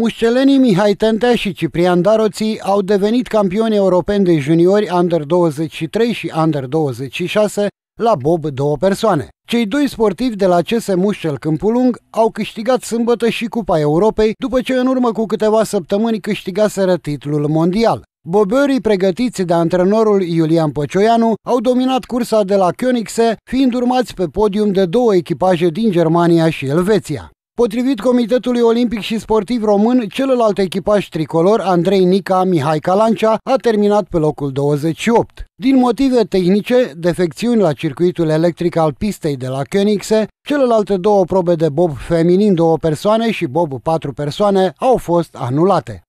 Mușcelenii Mihai Tentea și Ciprian Daroții au devenit campioni europeni de juniori Under-23 și Under-26 la Bob două persoane. Cei doi sportivi de la CS Mușcel Câmpulung au câștigat sâmbătă și Cupa Europei, după ce în urmă cu câteva săptămâni câștigaseră titlul mondial. Bobiorii pregătiți de antrenorul Iulian Păcioianu au dominat cursa de la Königse, fiind urmați pe podium de două echipaje din Germania și Elveția. Potrivit Comitetului Olimpic și Sportiv Român, celălalt echipaj tricolor, Andrei Nica Mihai Calancea, a terminat pe locul 28. Din motive tehnice, defecțiuni la circuitul electric al pistei de la Königse, celelalte două probe de bob feminin două persoane și bob patru persoane au fost anulate.